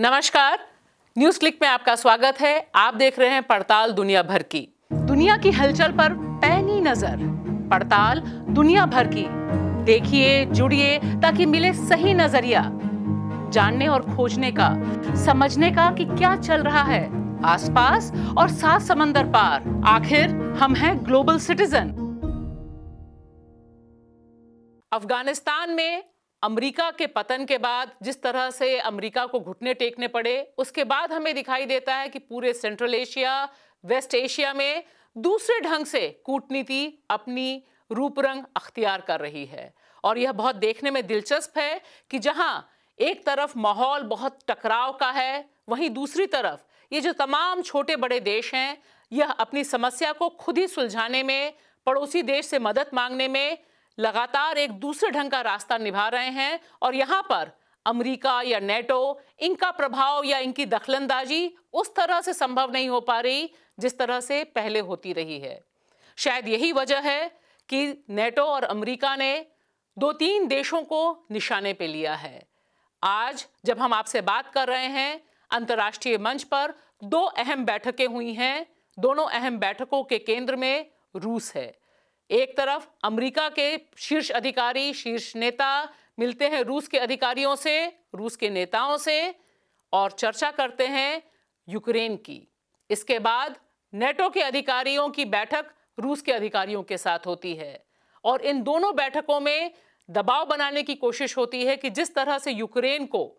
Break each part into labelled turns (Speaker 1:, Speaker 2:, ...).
Speaker 1: नमस्कार news click में आपका स्वागत है आप देख रहे हैं पड़ताल दुनिया भर की दुनिया की हलचल पर पैनी नजर पड़ताल दुनिया भर की देखिए जुड़िए ताकि मिले सही नजरिया जानने और खोजने का समझने का कि क्या चल रहा है आसपास और सात समंदर पार आखिर हम हैं ग्लोबल सिटीजन अफगानिस्तान में अमेरिका के पतन के बाद जिस तरह से अमेरिका को घुटने टेकने पड़े उसके बाद हमें दिखाई देता है कि पूरे सेंट्रल एशिया वेस्ट एशिया में दूसरे ढंग से कूटनीति अपनी रूप रंग अख्तियार कर रही है और यह बहुत देखने में दिलचस्प है कि जहां एक तरफ माहौल बहुत टकराव का है वहीं दूसरी तरफ ये जो तमाम छोटे बड़े देश हैं यह अपनी समस्या को खुद ही सुलझाने में पड़ोसी देश से मदद मांगने में लगातार एक दूसरे ढंग का रास्ता निभा रहे हैं और यहाँ पर अमेरिका या नेटो इनका प्रभाव या इनकी दखलंदाजी उस तरह से संभव नहीं हो पा रही जिस तरह से पहले होती रही है शायद यही वजह है कि नेटो और अमेरिका ने दो तीन देशों को निशाने पे लिया है आज जब हम आपसे बात कर रहे हैं अंतर्राष्ट्रीय मंच पर दो अहम बैठकें हुई हैं दोनों अहम बैठकों के केंद्र में रूस है एक तरफ अमेरिका के शीर्ष अधिकारी शीर्ष नेता मिलते हैं रूस के अधिकारियों से रूस के नेताओं से और चर्चा करते हैं यूक्रेन की इसके बाद नेटो के अधिकारियों की बैठक रूस के अधिकारियों के साथ होती है और इन दोनों बैठकों में दबाव बनाने की कोशिश होती है कि जिस तरह से यूक्रेन को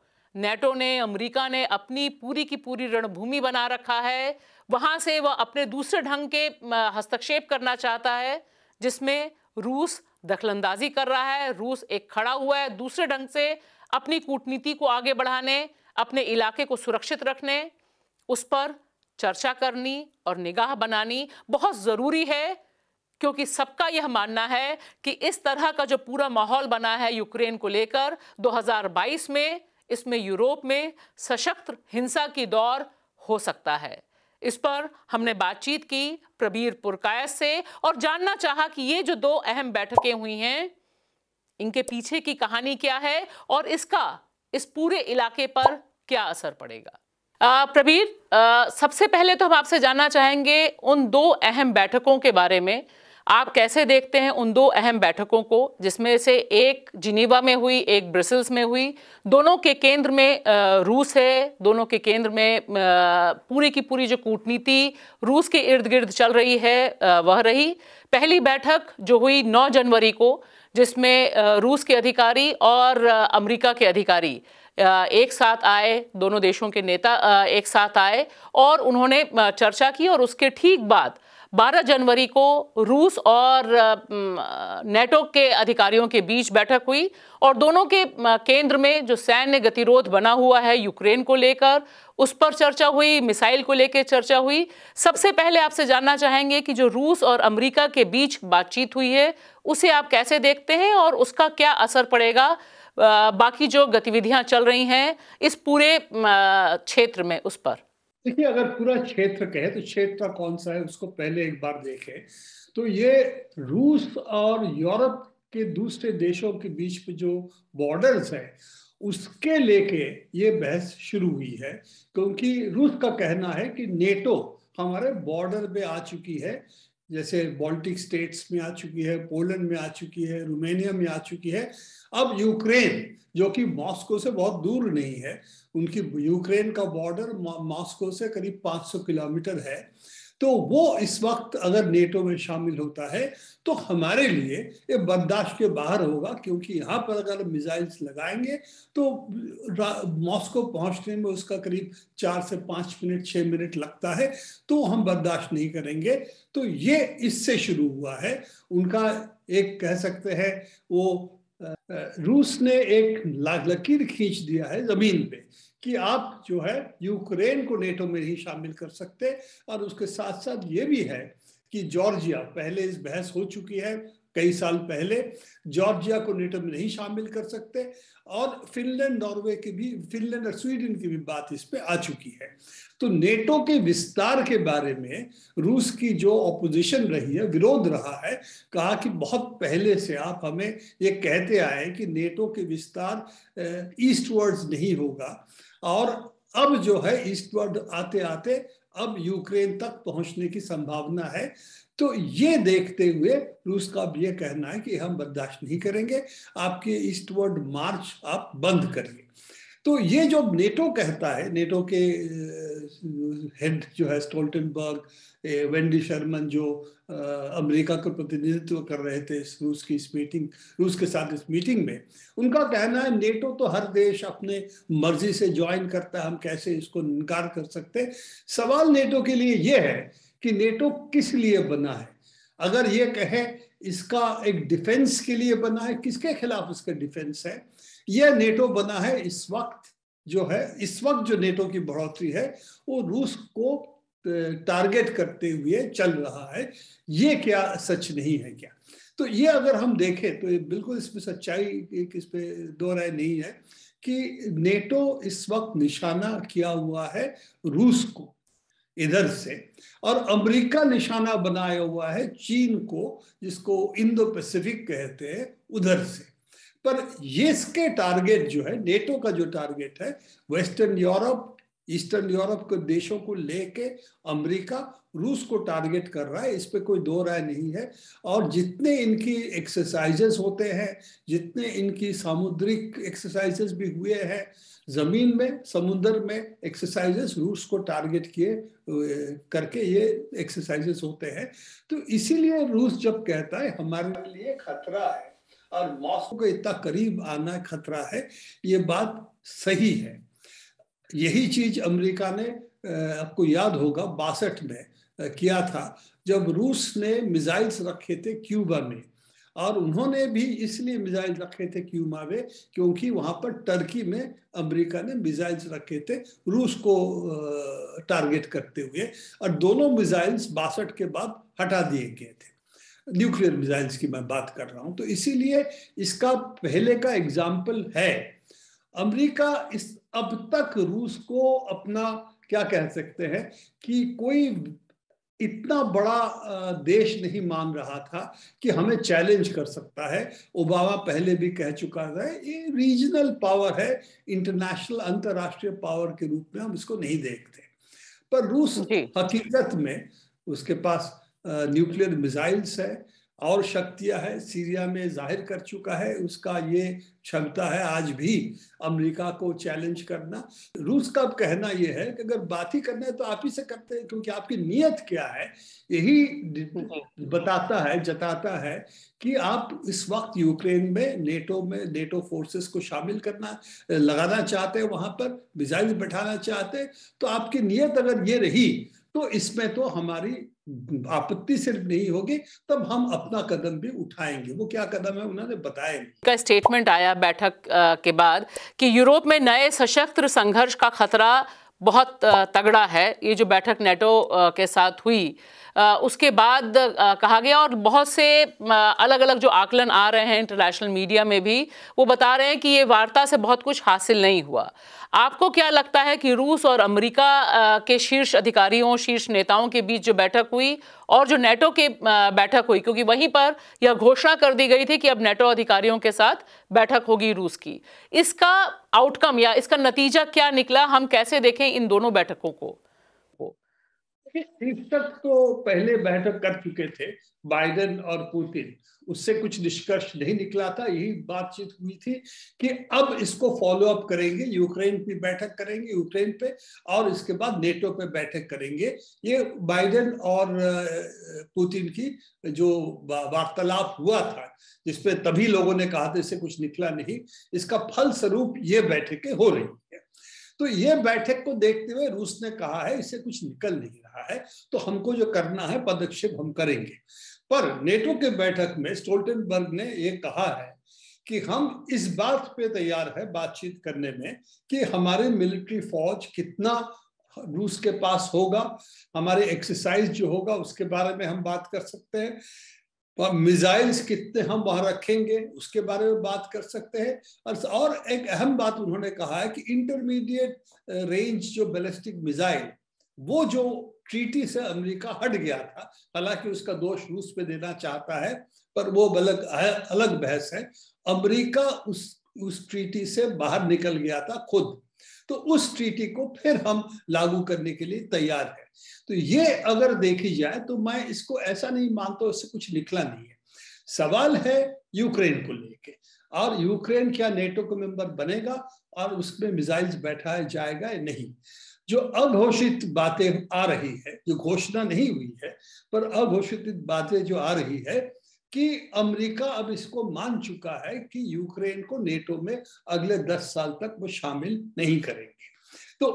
Speaker 1: नेटो ने अमेरिका ने अपनी पूरी की पूरी रणभूमि बना रखा है वहाँ से वह अपने दूसरे ढंग के हस्तक्षेप करना चाहता है जिसमें रूस दखलंदाजी कर रहा है रूस एक खड़ा हुआ है दूसरे ढंग से अपनी कूटनीति को आगे बढ़ाने अपने इलाके को सुरक्षित रखने उस पर चर्चा करनी और निगाह बनानी बहुत ज़रूरी है क्योंकि सबका यह मानना है कि इस तरह का जो पूरा माहौल बना है यूक्रेन को लेकर 2022 में इसमें यूरोप में सशक्त हिंसा की दौर हो सकता है इस पर हमने बातचीत की प्रबीर पुरकायस से और जानना चाहा कि ये जो दो अहम बैठकें हुई हैं इनके पीछे की कहानी क्या है और इसका इस पूरे इलाके पर क्या असर पड़ेगा आ, प्रबीर आ, सबसे पहले तो हम आपसे जानना चाहेंगे उन दो अहम बैठकों के बारे में आप कैसे देखते हैं उन दो अहम बैठकों को जिसमें से एक जिनीवा में हुई एक ब्रसल्स में हुई दोनों के केंद्र में रूस है दोनों के केंद्र में पूरी की पूरी जो कूटनीति रूस के इर्द गिर्द चल रही है वह रही पहली बैठक जो हुई 9 जनवरी को जिसमें रूस के अधिकारी और अमेरिका के अधिकारी एक साथ आए दोनों देशों के नेता एक साथ आए और उन्होंने चर्चा की और उसके ठीक बाद 12 जनवरी को रूस और नेटो के अधिकारियों के बीच बैठक हुई और दोनों के केंद्र में जो सैन्य गतिरोध बना हुआ है यूक्रेन को लेकर उस पर चर्चा हुई मिसाइल को लेकर चर्चा हुई सबसे पहले आपसे जानना चाहेंगे कि जो रूस और अमेरिका के बीच बातचीत हुई है उसे आप कैसे देखते हैं और उसका क्या असर पड़ेगा बाकी जो गतिविधियां चल रही हैं इस पूरे क्षेत्र में उस पर
Speaker 2: देखिए अगर पूरा क्षेत्र कहे तो क्षेत्र कौन सा है उसको पहले एक बार देखें
Speaker 1: तो ये रूस और
Speaker 2: यूरोप के दूसरे देशों के बीच में जो बॉर्डर्स है उसके लेके ये बहस शुरू हुई है क्योंकि रूस का कहना है कि नेटो हमारे बॉर्डर पे आ चुकी है जैसे बाल्टिक स्टेट्स में आ चुकी है पोलैंड में आ चुकी है रोमेनिया में आ चुकी है अब यूक्रेन जो कि मॉस्को से बहुत दूर नहीं है उनकी यूक्रेन का बॉर्डर मॉस्को से करीब 500 किलोमीटर है तो वो इस वक्त अगर नेटो में शामिल होता है तो हमारे लिए ये बर्दाश्त के बाहर होगा क्योंकि यहाँ पर अगर मिसाइल्स लगाएंगे तो मॉस्को पहुँचने में उसका करीब चार से पाँच मिनट छः मिनट लगता है तो हम बर्दाश्त नहीं करेंगे तो ये इससे शुरू हुआ है उनका एक कह सकते हैं वो रूस ने एक लकीर खींच दिया है ज़मीन पे कि आप जो है यूक्रेन को नेटो में ही शामिल कर सकते और उसके साथ साथ ये भी है कि जॉर्जिया पहले इस बहस हो चुकी है कई साल पहले जॉर्जिया को नेटो में नहीं शामिल कर सकते और फिनलैंड नॉर्वे की भी फिनलैंड और स्वीडन की भी बात इस पे आ चुकी है तो नेटो के विस्तार के बारे में रूस की जो ऑपोजिशन रही है विरोध रहा है कहा कि बहुत पहले से आप हमें ये कहते आए कि नेटो के विस्तार ईस्टवर्ड्स नहीं होगा और अब जो है ईस्टवर्ड आते आते अब यूक्रेन तक पहुंचने की संभावना है तो ये देखते हुए रूस का अब ये कहना है कि हम बर्दाश्त नहीं करेंगे आपके ईस्टवर्ड मार्च आप बंद करिए तो ये जो नेटो कहता है नेटो के हेड जो है स्टोल्टनबर्ग वेंडी शर्मन जो अमेरिका का प्रतिनिधित्व कर रहे थे इस रूस की इस मीटिंग रूस के साथ इस मीटिंग में उनका कहना है नेटो तो हर देश अपने मर्जी से ज्वाइन करता है हम कैसे इसको इनकार कर सकते सवाल नेटो के लिए ये है कि नेटो किस लिए बना है अगर ये कहे इसका एक डिफेंस के लिए बना है किसके खिलाफ इसका डिफेंस है यह नेटो बना है इस वक्त जो है इस वक्त जो नेटो की बढ़ोतरी है वो रूस को टारगेट करते हुए चल रहा है ये क्या सच नहीं है क्या तो ये अगर हम देखें तो ये बिल्कुल इसमें सच्चाई इस पे दो राय नहीं है कि नेटो इस वक्त निशाना किया हुआ है रूस को इधर से और अमेरिका निशाना बनाया हुआ है चीन को जिसको इंडो पैसिफिक कहते हैं उधर से पर ये इसके टारगेट जो है नेटो का जो टारगेट है वेस्टर्न यूरोप ईस्टर्न यूरोप के देशों को लेके अमेरिका रूस को टारगेट कर रहा है इस पर कोई दो राय नहीं है और जितने इनकी एक्सरसाइजेस होते हैं जितने इनकी सामुद्रिक एक्सरसाइजेस भी हुए हैं जमीन में समुद्र में एक्सरसाइजेस रूस को टारगेट किए करके ये एक्सरसाइजेस होते हैं तो इसीलिए रूस जब कहता है हमारे लिए खतरा है और मौसम को इतना करीब आना खतरा है ये बात सही है यही चीज अमेरिका ने आपको याद होगा बासठ में किया था जब रूस ने मिसाइल्स रखे थे क्यूबा में और उन्होंने भी इसलिए मिसाइल रखे थे क्यूबा में क्योंकि वहां पर टर्की में अमेरिका ने मिसाइल्स रखे थे रूस को टारगेट करते हुए और दोनों मिसाइल्स बासठ के बाद हटा दिए गए थे न्यूक्लियर मिसाइल्स की मैं बात कर रहा हूं तो इसीलिए इसका पहले का एग्जाम्पल है अमेरिका इस अब तक रूस को अपना क्या कह सकते हैं कि कोई इतना बड़ा देश नहीं मान रहा था कि हमें चैलेंज कर सकता है ओबामा पहले भी कह चुका है ये रीजनल पावर है इंटरनेशनल अंतर्राष्ट्रीय पावर के रूप में हम इसको नहीं देखते पर रूस हकीकत में उसके पास न्यूक्लियर मिसाइल्स है और शक्तियां है सीरिया में जाहिर कर चुका है उसका ये क्षमता है आज भी अमेरिका को चैलेंज करना रूस का कहना यह है कि अगर बात ही करना है तो आप ही से करते हैं क्योंकि आपकी नीयत क्या है यही बताता है जताता है कि आप इस वक्त यूक्रेन में नेटो में नेटो फोर्सेस को शामिल करना लगाना चाहते हैं वहां पर मिजाइल बैठाना चाहते तो आपकी नीयत अगर ये रही तो इसमें तो हमारी आपत्ति सिर्फ नहीं होगी तब हम अपना कदम भी उठाएंगे वो क्या कदम है उन्होंने बताया
Speaker 1: का स्टेटमेंट आया बैठक के बाद कि यूरोप में नए सशस्त्र संघर्ष का खतरा बहुत तगड़ा है ये जो बैठक नेटो के साथ हुई उसके बाद कहा गया और बहुत से अलग अलग जो आकलन आ रहे हैं इंटरनेशनल मीडिया में भी वो बता रहे हैं कि ये वार्ता से बहुत कुछ हासिल नहीं हुआ आपको क्या लगता है कि रूस और अमेरिका के शीर्ष अधिकारियों शीर्ष नेताओं के बीच जो बैठक हुई और जो नेटो के बैठक हुई क्योंकि वहीं पर यह घोषणा कर दी गई थी कि अब नेटो अधिकारियों के साथ बैठक होगी रूस की इसका आउटकम या इसका नतीजा क्या निकला हम कैसे देखें इन दोनों बैठकों को
Speaker 2: शीर्षक तो पहले बैठक कर चुके थे बाइडेन और पुतिन उससे कुछ निष्कर्ष नहीं निकला था यही बातचीत हुई थी कि अब इसको फॉलो अप करेंगे यूक्रेन पे बैठक करेंगे यूक्रेन पे और इसके बाद नेटो पे बैठक करेंगे ये बाइडेन और पुतिन की जो वार्तालाप हुआ था जिसपे तभी लोगों ने कहा था इससे कुछ निकला नहीं इसका फलस्वरूप ये बैठकें हो रही तो ये बैठक को देखते हुए रूस ने कहा है इससे कुछ निकल नहीं रहा है तो हमको जो करना है पदक्षेप हम करेंगे पर नेटो के बैठक में स्टोल्टनबर्ग ने ये कहा है कि हम इस बात पे तैयार है बातचीत करने में कि हमारे मिलिट्री फौज कितना रूस के पास होगा हमारे एक्सरसाइज जो होगा उसके बारे में हम बात कर सकते हैं और तो मिसाइल्स कितने हम वहां रखेंगे उसके बारे में बात कर सकते हैं और एक अहम बात उन्होंने कहा है कि इंटरमीडिएट रेंज जो बैलिस्टिक मिसाइल वो जो ट्रीटी से अमेरिका हट गया था हालांकि उसका दोष रूस पे देना चाहता है पर वो अलग अलग बहस है अमेरिका उस उस ट्रीटी से बाहर निकल गया था खुद तो उस ट्रीटी को फिर हम लागू करने के लिए तैयार है तो ये अगर देखी जाए तो मैं इसको ऐसा नहीं मानता इससे कुछ निकला नहीं है सवाल है यूक्रेन को लेके और यूक्रेन क्या नेटो का मेंबर बनेगा और उसमें मिसाइल्स बैठाया जाएगा या नहीं जो अघोषित बातें आ रही है जो घोषणा नहीं हुई है पर अघोषित बातें जो आ रही है कि अमेरिका अब इसको मान चुका है कि यूक्रेन को नेटो में अगले दस साल तक वो शामिल नहीं करेंगे तो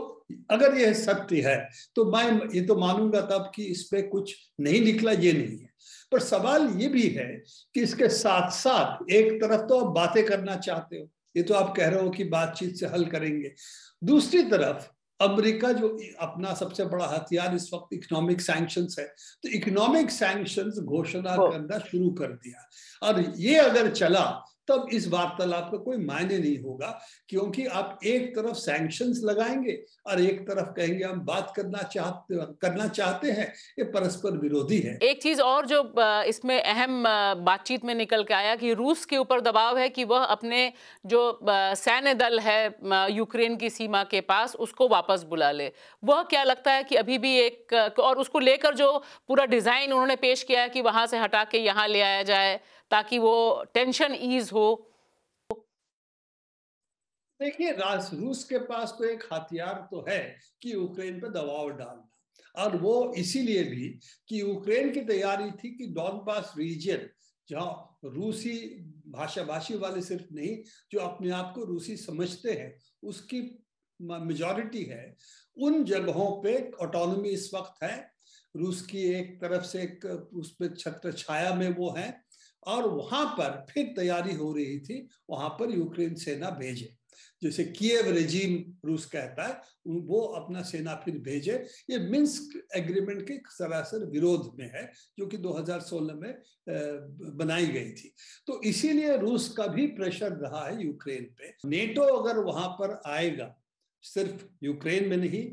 Speaker 2: अगर यह सत्य है तो मैं ये तो मानूंगा तब कि इस पर कुछ नहीं निकला ये नहीं है पर सवाल ये भी है कि इसके साथ साथ एक तरफ तो आप बातें करना चाहते हो ये तो आप कह रहे हो कि बातचीत से हल करेंगे दूसरी तरफ अमेरिका जो अपना सबसे बड़ा हथियार इस वक्त इकोनॉमिक सैंक्शन है तो इकोनॉमिक सैंक्शन घोषणा करना शुरू कर दिया और ये अगर चला तब इस वार्तालाप का कोई मायने नहीं होगा क्योंकि आप एक तरफ सैंक्शन लगाएंगे और एक तरफ कहेंगे हम बात करना चाहते करना चाहते हैं ये परस्पर विरोधी है
Speaker 1: एक चीज और जो इसमें अहम बातचीत में निकल के आया कि रूस के ऊपर दबाव है कि वह अपने जो सैन्य दल है यूक्रेन की सीमा के पास उसको वापस बुला ले वह क्या लगता है कि अभी भी एक और उसको लेकर जो पूरा डिजाइन उन्होंने पेश किया है कि वहां से हटा के यहाँ ले आया जाए ताकि वो टेंशन ईज हो
Speaker 2: देखिए रूस के पास तो एक हथियार तो है कि यूक्रेन पे दबाव डालना और वो इसीलिए भी कि यूक्रेन की तैयारी थी कि डॉनबास रीजन जहाँ रूसी भाषा भाषी वाले सिर्फ नहीं जो अपने आप को रूसी समझते हैं उसकी मेजोरिटी है उन जगहों पे ऑटोनोमी इस वक्त है रूस की एक तरफ से एक उस पर छत्र छाया में वो है और वहां पर फिर तैयारी हो रही थी वहां पर यूक्रेन सेना भेजे जैसे किएव रेजीम रूस कहता है वो अपना सेना फिर भेजे ये मिन्स्क एग्रीमेंट के सरासर विरोध में है जो कि 2016 में बनाई गई थी तो इसीलिए रूस का भी प्रेशर रहा है यूक्रेन पे नेटो अगर वहां पर आएगा सिर्फ यूक्रेन में नहीं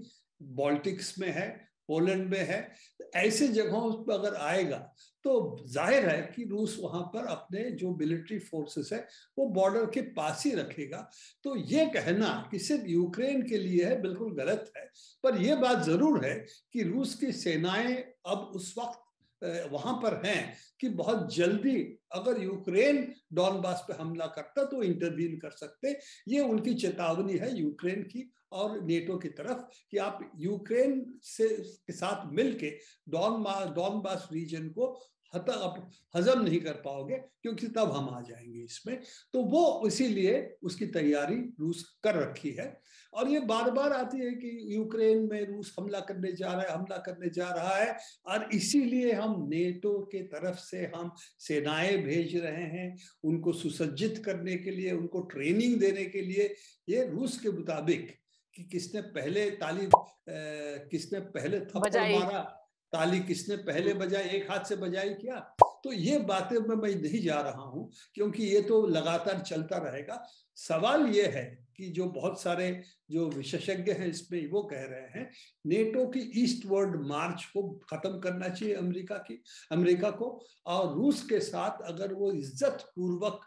Speaker 2: बॉल्टिक्स में है पोलैंड में है तो ऐसे जगहों पर अगर आएगा तो जाहिर है कि रूस वहां पर अपने जो मिलिट्री फोर्सेस है वो बॉर्डर के पास ही रखेगा तो ये कहना कि सिर्फ यूक्रेन के लिए है बिल्कुल गलत है पर यह बात जरूर है कि रूस की सेनाएं अब उस वक्त वहां पर हैं कि बहुत जल्दी अगर यूक्रेन डॉनबास पे हमला करता तो इंटरवीन कर सकते ये उनकी चेतावनी है यूक्रेन की और नेटो की तरफ कि आप यूक्रेन से के साथ मिलके डॉन डॉनबास रीजन को हत आप हजम नहीं कर पाओगे क्योंकि तब हम आ जाएंगे इसमें तो वो इसीलिए उसकी तैयारी रूस कर रखी है और ये बार बार आती है कि यूक्रेन में रूस हमला करने जा रहा है हमला करने जा रहा है और इसीलिए हम नेटो के तरफ से हम सेनाएं भेज रहे हैं उनको सुसज्जित करने के लिए उनको ट्रेनिंग देने के लिए ये रूस के मुताबिक कि किसने पहले तालीम किसने पहले थप्पड़ मारा ताली किसने पहले बजाई एक हाथ से बजाई क्या तो ये बातें में मैं नहीं जा रहा हूं क्योंकि ये तो लगातार चलता रहेगा सवाल ये है कि जो बहुत सारे जो विशेषज्ञ हैं इसमें वो कह रहे हैं नेटो की ईस्ट वर्ल्ड मार्च को खत्म करना चाहिए अमेरिका की अमेरिका को और रूस के साथ अगर वो इज्जत पूर्वक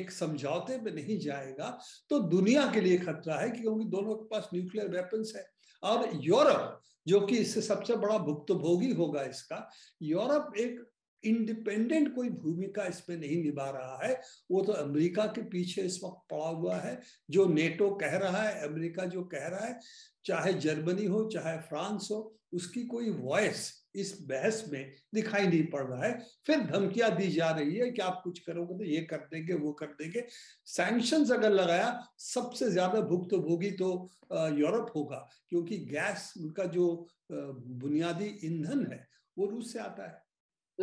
Speaker 2: एक समझौते में नहीं जाएगा तो दुनिया के लिए खतरा है क्योंकि दोनों के पास न्यूक्लियर वेपन्स है और यूरोप जो कि इससे सबसे बड़ा भुक्तभोगी होगा इसका यूरोप एक इंडिपेंडेंट कोई भूमिका इसमें नहीं निभा रहा है वो तो अमेरिका के पीछे इस वक्त पड़ा हुआ है जो नेटो कह रहा है अमेरिका जो कह रहा है चाहे जर्मनी हो चाहे फ्रांस हो उसकी कोई वॉइस इस बहस में दिखाई नहीं पड़ रहा है फिर धमकियां दी जा रही है कि आप कुछ करोगे तो ये कर देंगे वो कर देंगे सैंक्शन अगर लगाया सबसे ज्यादा भोगी तो यूरोप होगा क्योंकि गैस उनका जो बुनियादी ईंधन है वो रूस से आता है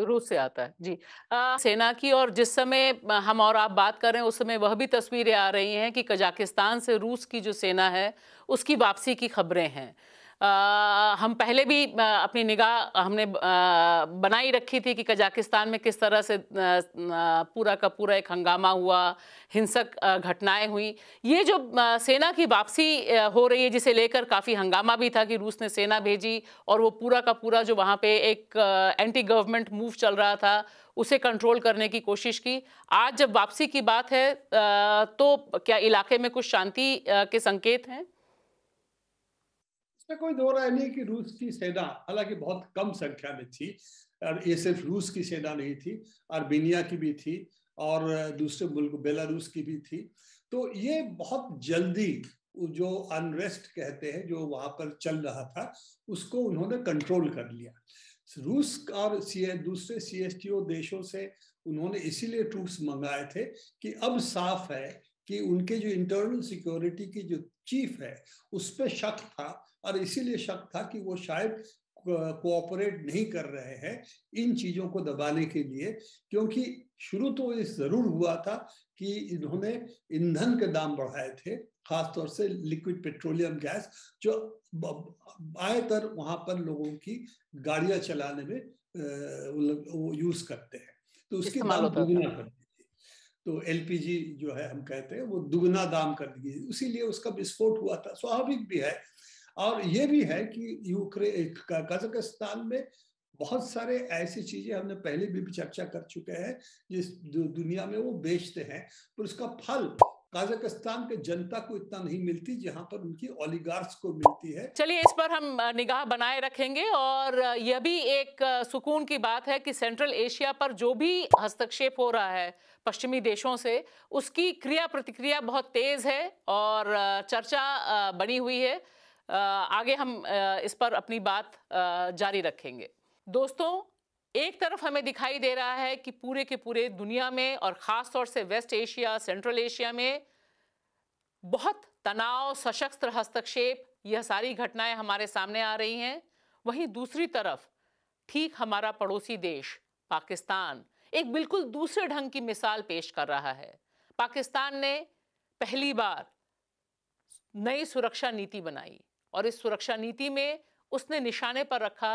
Speaker 1: रूस से आता है जी आ, सेना की और जिस समय हम और आप बात कर रहे हैं उस समय वह भी तस्वीरें आ रही हैं कि कजाकिस्तान से रूस की जो सेना है उसकी वापसी की खबरें हैं आ, हम पहले भी आ, अपनी निगाह हमने आ, बनाई रखी थी कि कजाकिस्तान में किस तरह से पूरा का पूरा एक हंगामा हुआ हिंसक घटनाएं हुई ये जो सेना की वापसी हो रही है जिसे लेकर काफ़ी हंगामा भी था कि रूस ने सेना भेजी और वो पूरा का पूरा जो वहाँ पे एक एंटी गवर्नमेंट मूव चल रहा था उसे कंट्रोल करने की कोशिश की आज जब वापसी की बात है तो क्या इलाके में कुछ शांति के संकेत हैं
Speaker 2: इसमें कोई दो राय नहीं कि रूस की सेना हालांकि बहुत कम संख्या में थी और ये सिर्फ रूस की सेना नहीं थी आर्मेनिया की भी थी और दूसरे मुल्क बेलारूस की भी थी तो ये बहुत जल्दी जो अनरेस्ट कहते हैं जो वहां पर चल रहा था उसको उन्होंने कंट्रोल कर लिया रूस और सी दूसरे सी देशों से उन्होंने इसीलिए ट्रूप्स मंगाए थे कि अब साफ है कि उनके जो इंटरनल सिक्योरिटी की जो चीफ है उस पर शक था और इसीलिए शक था कि वो शायद कोऑपरेट नहीं कर रहे हैं इन चीजों को दबाने के लिए क्योंकि शुरू तो ये जरूर हुआ था कि इन्होंने ईंधन के दाम बढ़ाए थे खासतौर से लिक्विड पेट्रोलियम गैस जो आयतर वहां पर लोगों की गाड़ियां चलाने में वो यूज करते हैं तो उसके बाद दुगना करते तो एलपीजी जो है हम कहते हैं वो दुगना दाम कर दी उसीलिए उसका विस्फोट हुआ था स्वाभाविक भी है और ये भी है कि यूक्रेन कजाकिस्तान में बहुत सारे ऐसी चीजें हमने पहले भी चर्चा कर चुके हैं जिस दुनिया में वो बेचते हैं पर उसका फल काजाकिस्तान के जनता को इतना नहीं मिलती जहां पर उनकी ओलिगार्स को मिलती है
Speaker 1: चलिए इस पर हम निगाह बनाए रखेंगे और यह भी एक सुकून की बात है कि सेंट्रल एशिया पर जो भी हस्तक्षेप हो रहा है पश्चिमी देशों से उसकी क्रिया प्रतिक्रिया बहुत तेज़ है और चर्चा बनी हुई है आगे हम इस पर अपनी बात जारी रखेंगे दोस्तों एक तरफ हमें दिखाई दे रहा है कि पूरे के पूरे दुनिया में और ख़ास तौर से वेस्ट एशिया सेंट्रल एशिया में बहुत तनाव सशस्त्र हस्तक्षेप यह सारी घटनाएं हमारे सामने आ रही हैं वहीं दूसरी तरफ ठीक हमारा पड़ोसी देश पाकिस्तान एक बिल्कुल दूसरे ढंग की मिसाल पेश कर रहा है पाकिस्तान ने पहली बार नई सुरक्षा नीति बनाई और इस सुरक्षा नीति में उसने निशाने पर रखा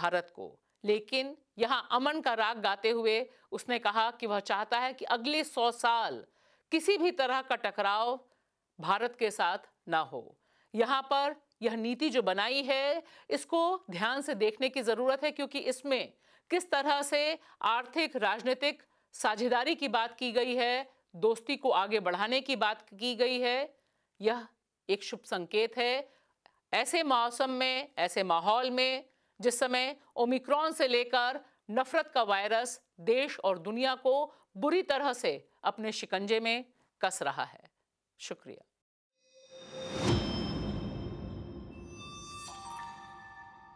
Speaker 1: भारत को लेकिन यहाँ अमन का राग गाते हुए उसने कहा कि वह चाहता है कि अगले सौ साल किसी भी तरह का टकराव भारत के साथ ना हो यहाँ पर यह नीति जो बनाई है इसको ध्यान से देखने की ज़रूरत है क्योंकि इसमें किस तरह से आर्थिक राजनीतिक साझेदारी की बात की गई है दोस्ती को आगे बढ़ाने की बात की गई है यह एक शुभ संकेत है ऐसे मौसम में ऐसे माहौल में जिस समय ओमिक्रॉन से लेकर नफरत का वायरस देश और दुनिया को बुरी तरह से अपने शिकंजे में कस रहा है शुक्रिया